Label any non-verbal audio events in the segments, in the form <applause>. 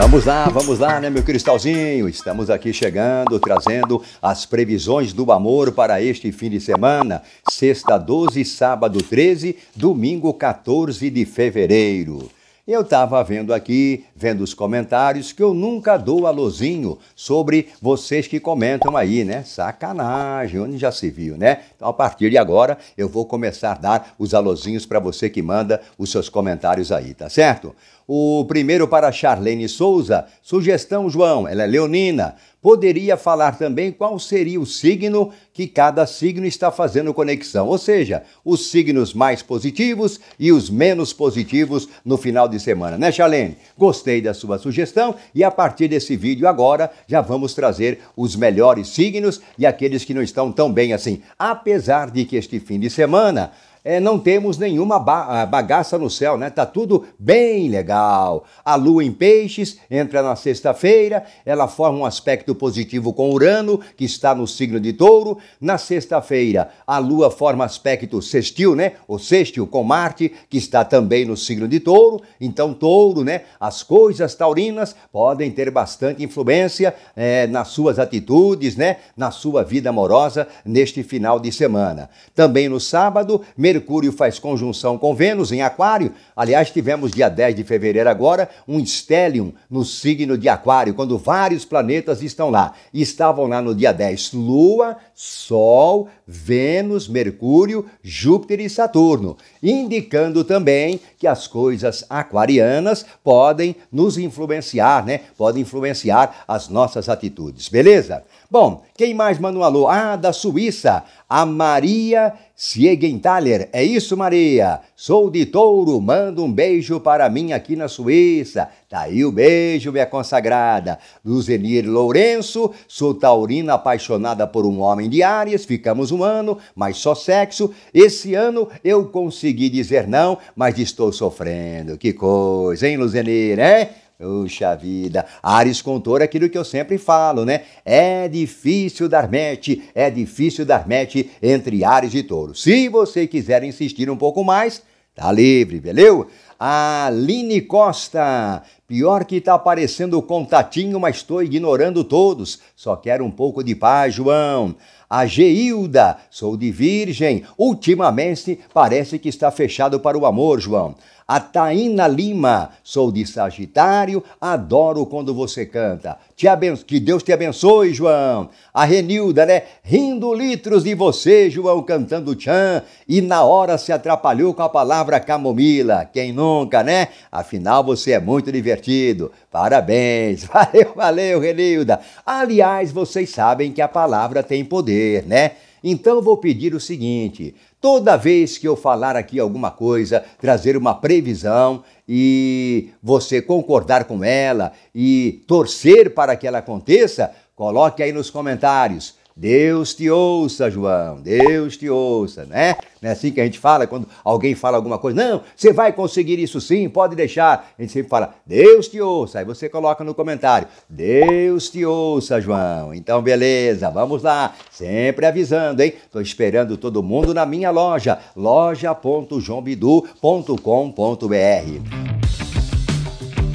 Vamos lá, vamos lá, né, meu cristalzinho? Estamos aqui chegando, trazendo as previsões do amor para este fim de semana. Sexta 12, sábado 13, domingo 14 de fevereiro. Eu estava vendo aqui vendo os comentários que eu nunca dou alôzinho sobre vocês que comentam aí, né? Sacanagem, onde já se viu, né? Então, a partir de agora, eu vou começar a dar os alôzinhos para você que manda os seus comentários aí, tá certo? O primeiro para Charlene Souza, sugestão João, ela é leonina. Poderia falar também qual seria o signo que cada signo está fazendo conexão, ou seja, os signos mais positivos e os menos positivos no final de semana, né, Charlene? Gostei gostei da sua sugestão e a partir desse vídeo agora já vamos trazer os melhores signos e aqueles que não estão tão bem assim. Apesar de que este fim de semana é, não temos nenhuma ba ah, bagaça no céu, né? Tá tudo bem legal. A Lua em Peixes entra na sexta-feira, ela forma um aspecto positivo com Urano, que está no signo de Touro. Na sexta-feira, a Lua forma aspecto sextil, né? Ou sextil com Marte, que está também no signo de Touro. Então, Touro, né? As coisas taurinas podem ter bastante influência é, nas suas atitudes, né? Na sua vida amorosa neste final de semana. Também no sábado, Mercúrio Mercúrio faz conjunção com Vênus em Aquário. Aliás, tivemos dia 10 de fevereiro agora um stellium no signo de Aquário, quando vários planetas estão lá. E estavam lá no dia 10 Lua, Sol, Vênus, Mercúrio, Júpiter e Saturno, indicando também que as coisas aquarianas podem nos influenciar, né? Podem influenciar as nossas atitudes, beleza? Bom, quem mais manda um alô? Ah, da Suíça, a Maria Siegenthaler. É isso, Maria? Sou de touro, manda um beijo para mim aqui na Suíça. Tá aí o beijo, minha consagrada. Luzenir Lourenço, sou taurina apaixonada por um homem de Ares, ficamos um ano, mas só sexo. Esse ano eu consegui dizer não, mas estou sofrendo. Que coisa, hein, Luzenir, hein? Puxa vida, Ares contou aquilo que eu sempre falo, né? É difícil dar match, é difícil dar match entre Ares e Touro. Se você quiser insistir um pouco mais, tá livre, beleza? Aline Costa, pior que tá aparecendo o contatinho, mas estou ignorando todos. Só quero um pouco de paz, João. A Geilda, sou de Virgem. Ultimamente parece que está fechado para o amor, João. A Taina Lima, sou de Sagitário, adoro quando você canta. Te aben que Deus te abençoe, João. A Renilda, né? Rindo litros de você, João, cantando tchan. E na hora se atrapalhou com a palavra camomila. Quem nunca, né? Afinal, você é muito divertido. Parabéns. <laughs> Valeu, valeu, Renilda. Aliás, vocês sabem que a palavra tem poder, né? Então vou pedir o seguinte: Toda vez que eu falar aqui alguma coisa, trazer uma previsão e você concordar com ela e torcer para que ela aconteça, coloque aí nos comentários. Deus te ouça, João, Deus te ouça, né? Não é assim que a gente fala quando alguém fala alguma coisa. Não, você vai conseguir isso sim, pode deixar. A gente sempre fala, Deus te ouça. Aí você coloca no comentário, Deus te ouça, João. Então, beleza, vamos lá. Sempre avisando, hein? Estou esperando todo mundo na minha loja, loja.joãobidu.com.br.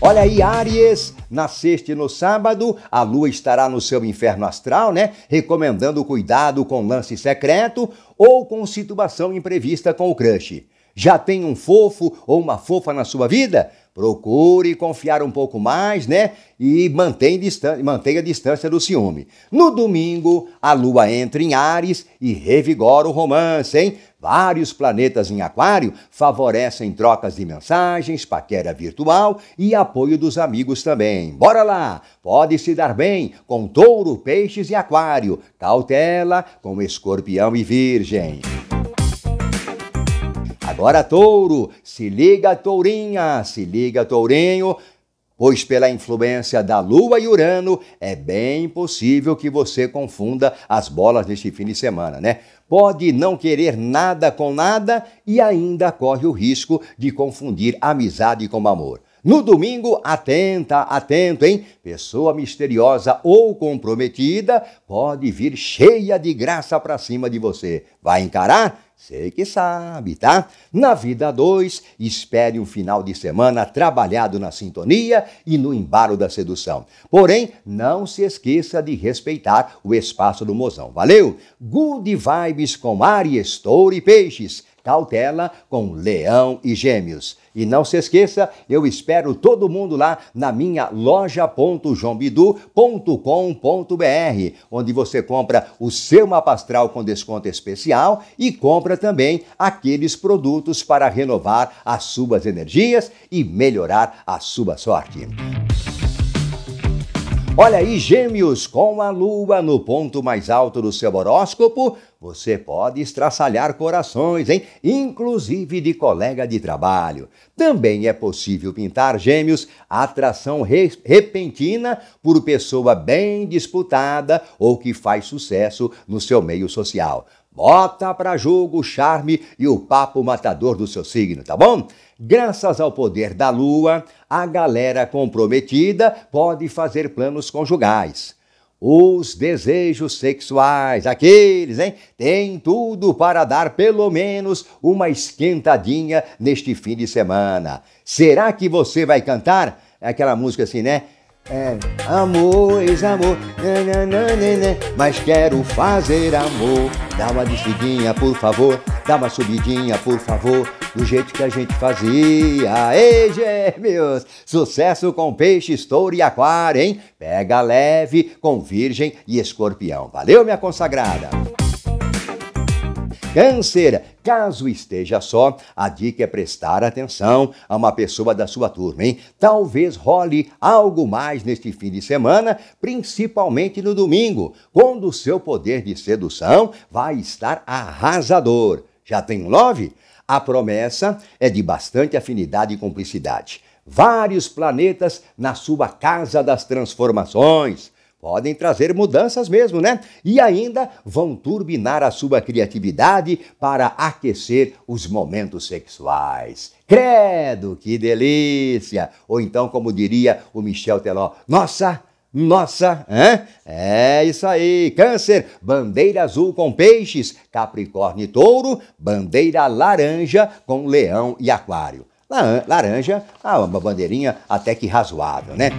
Olha aí, Áries! Na sexta e no sábado, a lua estará no seu inferno astral, né? Recomendando cuidado com lance secreto ou com situação imprevista com o crush. Já tem um fofo ou uma fofa na sua vida? Procure confiar um pouco mais, né? E mantenha, distan mantenha a distância do ciúme. No domingo, a lua entra em Ares e revigora o romance, hein? Vários planetas em Aquário favorecem trocas de mensagens, paquera virtual e apoio dos amigos também. Bora lá! Pode se dar bem com Touro, Peixes e Aquário. Cautela com Escorpião e Virgem. Agora, Touro, se liga, Tourinha, se liga, Tourinho, pois pela influência da Lua e Urano é bem possível que você confunda as bolas neste fim de semana, né? Pode não querer nada com nada e ainda corre o risco de confundir amizade com amor. No domingo, atenta, atento, hein? Pessoa misteriosa ou comprometida pode vir cheia de graça para cima de você. Vai encarar? sei que sabe, tá? Na Vida 2, espere um final de semana trabalhado na sintonia e no embalo da sedução. Porém, não se esqueça de respeitar o espaço do mozão. Valeu? Good vibes com Ari Estouro e Peixes. Cautela com Leão e Gêmeos. E não se esqueça, eu espero todo mundo lá na minha loja.jombidu.com.br, onde você compra o seu mapa astral com desconto especial e compra também aqueles produtos para renovar as suas energias e melhorar a sua sorte. Olha aí, Gêmeos, com a lua no ponto mais alto do seu horóscopo, você pode estraçalhar corações, hein? Inclusive de colega de trabalho. Também é possível pintar gêmeos atração re repentina por pessoa bem disputada ou que faz sucesso no seu meio social. Bota para jogo o charme e o papo matador do seu signo, tá bom? Graças ao poder da lua, a galera comprometida pode fazer planos conjugais os desejos sexuais. Aqueles, hein? Tem tudo para dar pelo menos uma esquentadinha neste fim de semana. Será que você vai cantar? É aquela música assim, né? É, amor, ex-amor, mas quero fazer amor. Dá uma descidinha, por favor, dá uma subidinha, por favor, do jeito que a gente fazia. Ei, gêmeos! Sucesso com peixe, estouro e aquário, hein? Pega leve com virgem e escorpião. Valeu, minha consagrada! Câncer, Caso esteja só, a dica é prestar atenção a uma pessoa da sua turma, hein? Talvez role algo mais neste fim de semana, principalmente no domingo, quando o seu poder de sedução vai estar arrasador. Já tem um love? A promessa é de bastante afinidade e cumplicidade. Vários planetas na sua casa das transformações. Podem trazer mudanças mesmo, né? E ainda vão turbinar a sua criatividade para aquecer os momentos sexuais. Credo, que delícia! Ou então, como diria o Michel Teló, nossa! Nossa, hã? É isso aí. Câncer, bandeira azul com peixes. Capricórnio e touro, bandeira laranja com leão e aquário. Laranja, ah, uma bandeirinha até que razoável, né?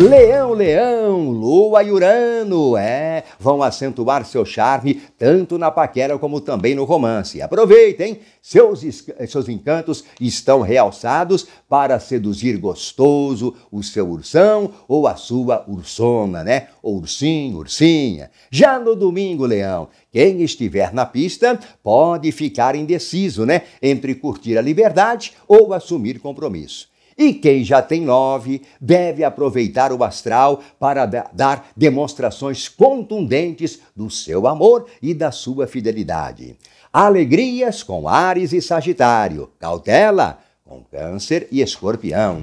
Leão, leão, lua e urano, é, vão acentuar seu charme tanto na paquera como também no romance. Aproveitem, seus, seus encantos estão realçados para seduzir gostoso o seu ursão ou a sua ursona, né? ursinho, ursinha. Já no domingo, leão, quem estiver na pista pode ficar indeciso, né? Entre curtir a liberdade ou assumir compromisso. E quem já tem nove deve aproveitar o astral para dar demonstrações contundentes do seu amor e da sua fidelidade. Alegrias com Ares e Sagitário, cautela com Câncer e Escorpião.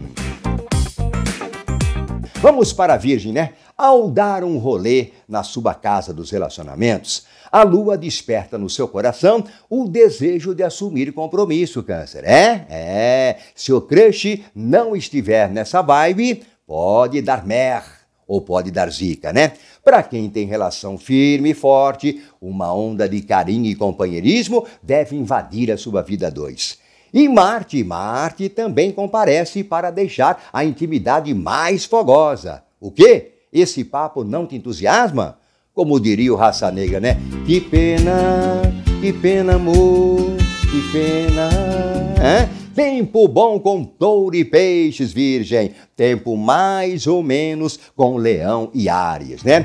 Vamos para a Virgem, né? Ao dar um rolê na sua casa dos relacionamentos, a lua desperta no seu coração o desejo de assumir compromisso, câncer. É? É. Se o crush não estiver nessa vibe, pode dar mer ou pode dar zica, né? Para quem tem relação firme e forte, uma onda de carinho e companheirismo deve invadir a sua vida dois. E Marte, Marte também comparece para deixar a intimidade mais fogosa. O quê? Esse papo não te entusiasma? Como diria o Raça Negra, né? Que pena, que pena, amor, que pena. Hã? Tempo bom com touro e peixes, virgem. Tempo mais ou menos com leão e áries, né?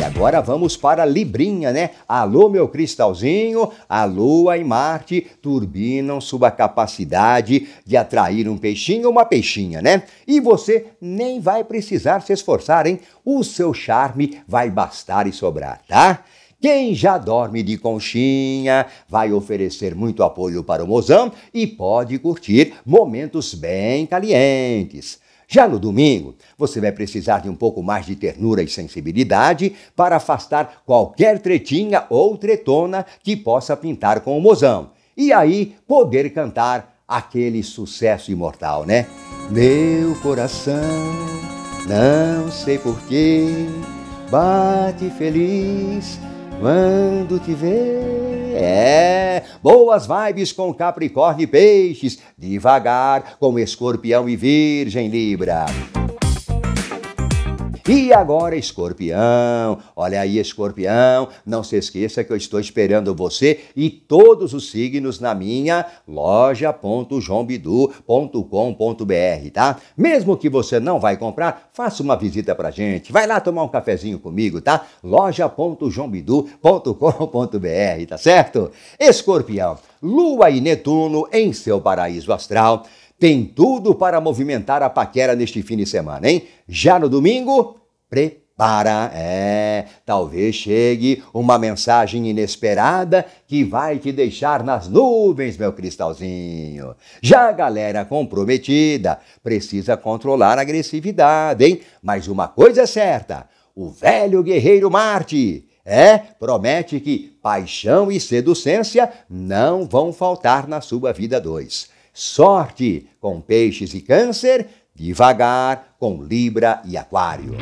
E agora vamos para Librinha, né? Alô, meu cristalzinho, a Lua e Marte turbinam sua capacidade de atrair um peixinho ou uma peixinha, né? E você nem vai precisar se esforçar, hein? O seu charme vai bastar e sobrar, tá? Quem já dorme de conchinha vai oferecer muito apoio para o mozão e pode curtir momentos bem calientes. Já no domingo, você vai precisar de um pouco mais de ternura e sensibilidade para afastar qualquer tretinha ou tretona que possa pintar com o mozão. E aí poder cantar aquele sucesso imortal, né? Meu coração, não sei porquê, bate feliz quando te ver. É, boas vibes com Capricórnio e Peixes, devagar com Escorpião e Virgem Libra. E agora, escorpião, olha aí, escorpião, não se esqueça que eu estou esperando você e todos os signos na minha loja.joãobidu.com.br, tá? Mesmo que você não vai comprar, faça uma visita pra gente, vai lá tomar um cafezinho comigo, tá? loja.joãobidu.com.br, tá certo? Escorpião, Lua e Netuno em seu paraíso astral tem tudo para movimentar a paquera neste fim de semana, hein? Já no domingo, prepara, é, talvez chegue uma mensagem inesperada que vai te deixar nas nuvens, meu cristalzinho. Já a galera comprometida precisa controlar a agressividade, hein? Mas uma coisa é certa, o velho guerreiro Marte é, promete que paixão e seducência não vão faltar na sua vida dois. Sorte com peixes e câncer, devagar com Libra e Aquário.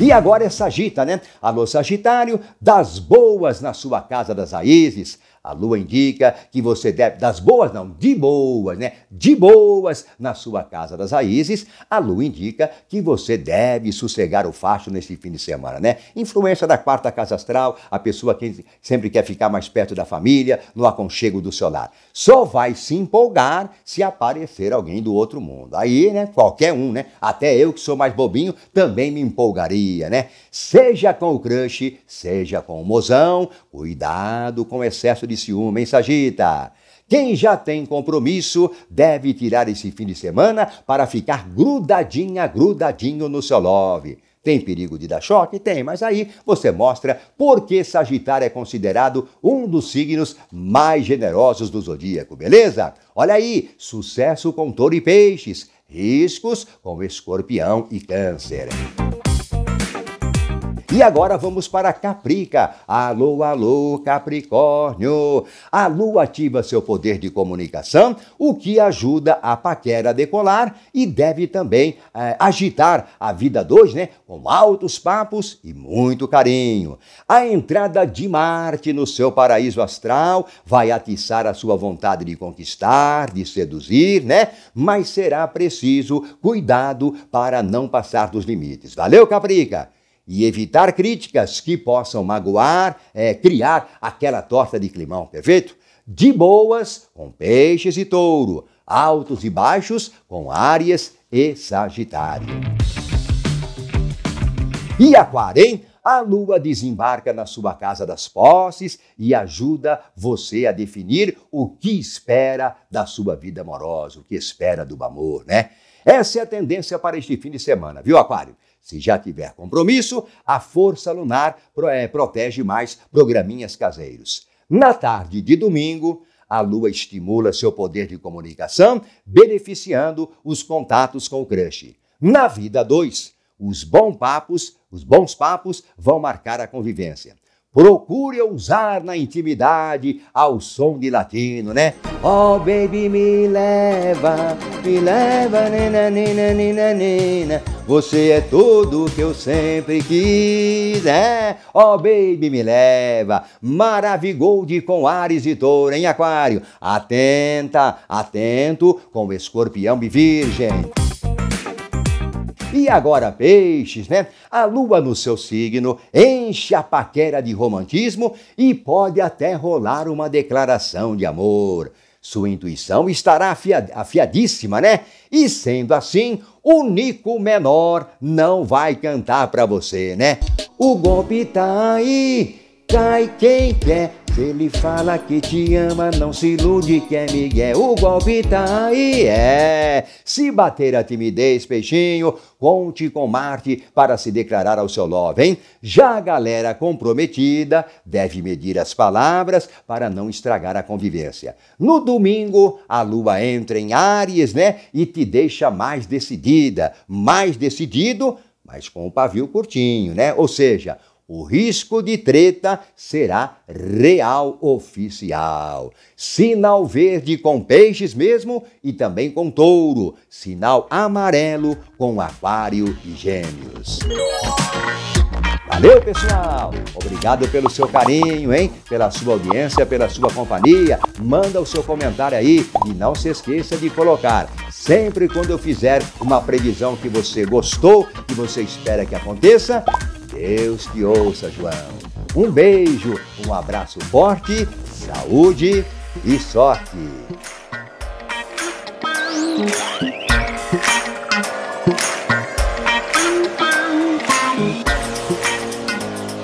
E agora é Sagita, né? Alô, Sagitário, das boas na sua casa das raízes. A lua indica que você deve, das boas não, de boas, né? De boas na sua casa das raízes, a lua indica que você deve sossegar o facho nesse fim de semana, né? Influência da quarta casa astral, a pessoa que sempre quer ficar mais perto da família, no aconchego do seu lar. Só vai se empolgar se aparecer alguém do outro mundo. Aí, né? Qualquer um, né? Até eu que sou mais bobinho também me empolgaria, né? Seja com o crush, seja com o mozão, cuidado com o excesso de Criciúma, hein, Sagita? Quem já tem compromisso deve tirar esse fim de semana para ficar grudadinha, grudadinho no seu love. Tem perigo de dar choque? Tem, mas aí você mostra por que Sagitário é considerado um dos signos mais generosos do zodíaco, beleza? Olha aí, sucesso com touro e peixes, riscos com escorpião e câncer. E agora vamos para Caprica. Alô, alô, Capricórnio. A lua ativa seu poder de comunicação, o que ajuda a paquera a decolar e deve também é, agitar a vida dois, né? Com altos papos e muito carinho. A entrada de Marte no seu paraíso astral vai atiçar a sua vontade de conquistar, de seduzir, né? Mas será preciso cuidado para não passar dos limites. Valeu, Caprica? e evitar críticas que possam magoar, é, criar aquela torta de climão, perfeito? De boas, com peixes e touro, altos e baixos, com áries e sagitário. E aquarém, a lua desembarca na sua casa das posses e ajuda você a definir o que espera da sua vida amorosa, o que espera do amor, né? Essa é a tendência para este fim de semana, viu, Aquário? Se já tiver compromisso, a Força Lunar eh, protege mais programinhas caseiros. Na tarde de domingo, a Lua estimula seu poder de comunicação, beneficiando os contatos com o crush. Na vida 2, os bons papos, os bons papos vão marcar a convivência procure ousar na intimidade ao som de latino, né? Oh, baby, me leva, me leva, nina, nina, nina, nina. Você é tudo que eu sempre quis, é? Oh, baby, me leva. de com Ares e Touro em Aquário. Atenta, atento com Escorpião e Virgem. E agora, peixes, né? A lua no seu signo enche a paquera de romantismo e pode até rolar uma declaração de amor. Sua intuição estará afiadíssima, né? E sendo assim, o Nico menor não vai cantar para você, né? O golpe tá aí Cai quem quer, se ele fala que te ama, não se ilude que é Miguel. O golpe tá aí, é. Se bater a timidez, peixinho, conte com Marte para se declarar ao seu love, hein? Já a galera comprometida deve medir as palavras para não estragar a convivência. No domingo, a lua entra em Áries, né? E te deixa mais decidida, mais decidido, mas com o pavio curtinho, né? Ou seja, o risco de treta será real oficial. Sinal verde com peixes mesmo e também com touro. Sinal amarelo com aquário e gêmeos. Valeu, pessoal! Obrigado pelo seu carinho, hein? Pela sua audiência, pela sua companhia. Manda o seu comentário aí e não se esqueça de colocar. Sempre quando eu fizer uma previsão que você gostou, que você espera que aconteça, Deus te ouça, João. Um beijo, um abraço forte, saúde e sorte.